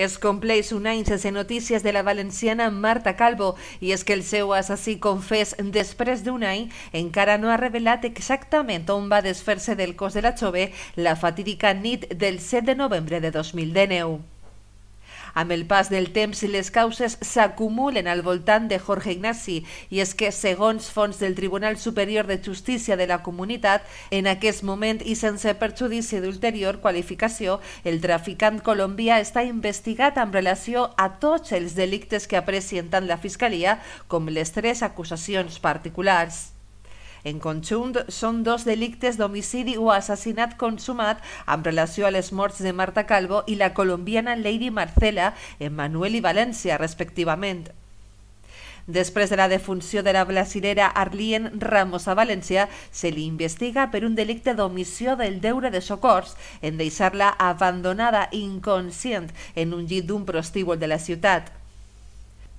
Es compleix un any sense notícies de la valenciana Marta Calvo i és que el seu assassí confés després d'un any encara no ha revelat exactament on va desfer-se del cos de la jove la fatídica nit del 7 de novembre de 2019. Amb el pas del temps, les causes s'acumulen al voltant de Jorge Ignasi i és que, segons fons del Tribunal Superior de Justícia de la Comunitat, en aquest moment i sense perjudici d'ulterior qualificació, el traficant colombià està investigat en relació a tots els delictes que aprecien tant la Fiscalia com les tres acusacions particulars. En conjunt, són dos delictes d'homicidi o assassinat consumat amb relació a les morts de Marta Calvo i la colombiana Lady Marcela, Emmanuel i València, respectivament. Després de la defunció de la blasilera Arlien Ramos a València, se li investiga per un delicte d'omissió del deure de socors en deixar-la abandonada inconscient en un llit d'un prostíbul de la ciutat.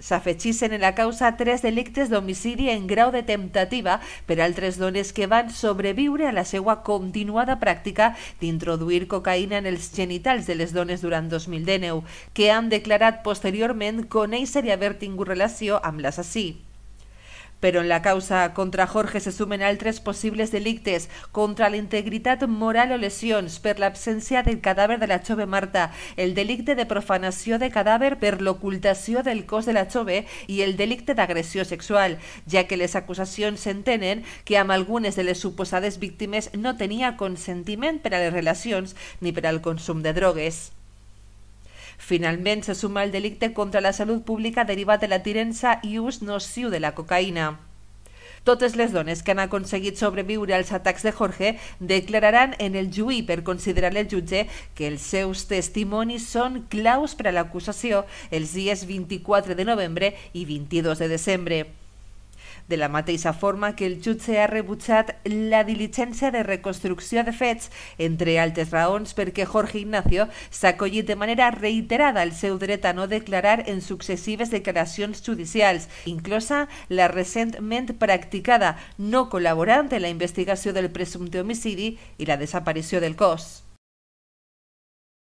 S'afegissen en la causa tres delictes d'homicidi en grau de temptativa per altres dones que van sobreviure a la seva continuada pràctica d'introduir cocaïna en els genitals de les dones durant 2019, que han declarat posteriorment conèixer i haver tingut relació amb l'assassí. Pero en la causa contra Jorge se sumen tres posibles delictes contra la integridad moral o por per absencia del cadáver de la chove Marta, el delicte de profanación de por la ocultación del cos de la chove y el delicte agresión sexual, ya que les acusaciones s'entenen que a algunas de las suposadas víctimas no tenía consentimiento para las relaciones ni para el consumo de drogas. Finalment, se suma el delicte contra la salut pública derivat de la tirença i ús nociu de la cocaïna. Totes les dones que han aconseguit sobreviure als atacs de Jorge declararan en el juí per considerar el jutge que els seus testimonis són claus per a l'acusació els dies 24 de novembre i 22 de desembre de la mateixa forma que el jutge ha rebutjat la diligència de reconstrucció de fets, entre altres raons perquè Jorge Ignacio s'ha acollit de manera reiterada el seu dret a no declarar en successives declaracions judicials, inclosa la recentment practicada, no col·laborant en la investigació del presumpte homicidi i la desaparició del cos.